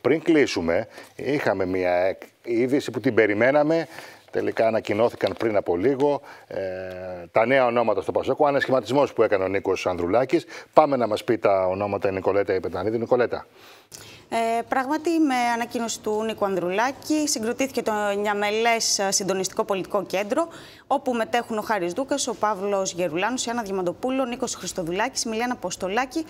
Πριν κλείσουμε, είχαμε μια είδηση που την περιμέναμε. Τελικά ανακοινώθηκαν πριν από λίγο ε, τα νέα ονόματα στο Πασόκο. Ο που έκανε ο Νίκος Ανδρουλάκης. Πάμε να μας πει τα ονόματα η Νικολέτα Ιπετανίδη. Νικολέτα. Ε, πράγματι, με ανακοίνωση του Νίκο Ανδρουλάκη, συγκροτήθηκε το Νιαμελές Συντονιστικό Πολιτικό Κέντρο, όπου μετέχουν ο Χάρης Δούκας, ο Παύλος Γερουλάνος, η Άννα Διαμαντοπούλου, ο Νίκος Χριστοδουλάκης, η Μιλιάνα Αποστολάκη,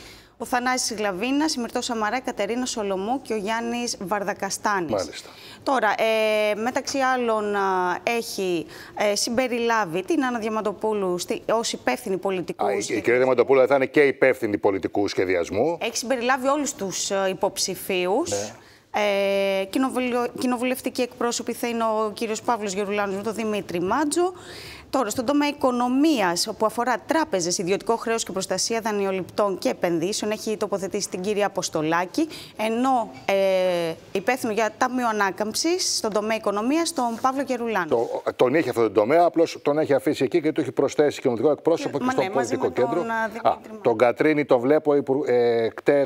ο Θανάσης Γλαβίνα, η Μυρτώ Σαμαρά, η Κατερίνα Σολομού και ο Γιάννης Βαρδακαστάνης. Μάλιστα. Τώρα, ε, μεταξύ άλλων έχει ε, συμπεριλάβει την Άννα Διαμαντοπούλου ως υπεύθυνη πολιτικού. Α, η, κυρία Διαμαντοπούλου θα είναι και υπεύθυνη πολιτικού σχεδιασμού. Έχει συμπεριλάβει όλους τους ε, υποψηφίους. Ναι. Ε, κοινοβουλευτικοί εκπρόσωποι θα είναι ο κύριος Παύλος Γερουλάνος με τον Δημήτρη Μάτζο. Τώρα, στον τομέα οικονομίας, που αφορά τράπεζες, ιδιωτικό χρέος και προστασία δανειοληπτών και επενδύσεων, έχει τοποθετήσει την κυρία Αποστολάκη, ενώ ε, υπεύθυνο για ταμείο ανάκαμψης στον τομέα οικονομίας, τον Παύλο Γερουλάνο. Το, τον είχε αυτό τον τομέα, απλώς τον έχει αφήσει εκεί και το έχει προσθέσει κοινωνικό εκπρόσωπο και, στο ναι, πολιτικό κέντρο. Τον, ε, Α, τον Κατρίνη τον βλέπω ε, ε, κτέ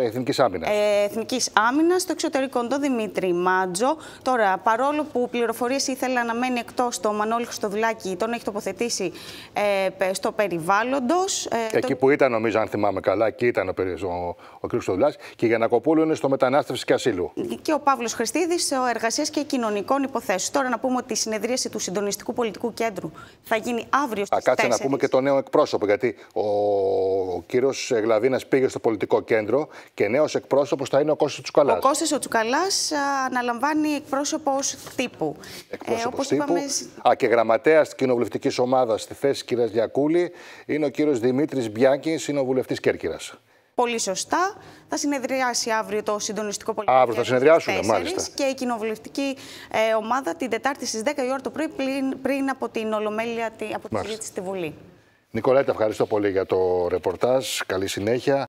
Εθνική Άμυνας. Ε, Εθνικής Άμυνας, το εξωτερικών, τον Δημήτρη Μάντζο. Τώρα, παρόλο που πληροφορίες ήθελα να μένει εκτός, το Μανώλη Χριστοβλάκη τον έχει τοποθετήσει ε, στο περιβάλλοντος. Ε, εκεί το... που ήταν, νομίζω, αν θυμάμαι καλά, εκεί ήταν ο, ο, ο κ. Και η Γιανακοπούλου είναι στο μετανάστευση και ασύλου. Και ο Παύλος Χριστίδη, ο εργασίας και κοινωνικών υποθέσεων. Τώρα, να πούμε ότι η συνεδρίαση του Συντονιστικού Πολιτικού Κέντρου θα γίνει αύριο στι 4. Κάτσε να πούμε και το νέο εκπρόσωπο, γιατί ο ο κύριος ε, Γλαβίνας πήγε στο πολιτικό κέντρο και νέος εκπρόσωπος θα είναι ο Κώστας Τσουκαλάς. Ο Κώστας ο Τσουκαλάς ε, αναλαμβάνει εκπρόσωπος τύπου. Εκπρόσωπο ε, τύπου. Είπαμε... Α, και γραμματέας της κοινοβουλευτικής ομάδας στη θέση κυρία Διακούλη είναι ο κύριος Δημήτρης Μπιάνκης, είναι ο βουλευτή Κέρκυρας. Πολύ σωστά. Θα συνεδριάσει αύριο το συντονιστικό πολιτικό. Αύριο θα συνεδριάσουν, μάλιστα. Και η κοινοβουλευτική ε, ομάδα την Τετάρτη στις 10 η ώρα το πρωί πριν, πριν από την Ολομέλεια από της στη Βουλή. Νικολέτα, ευχαριστώ πολύ για το ρεπορτάζ. Καλή συνέχεια.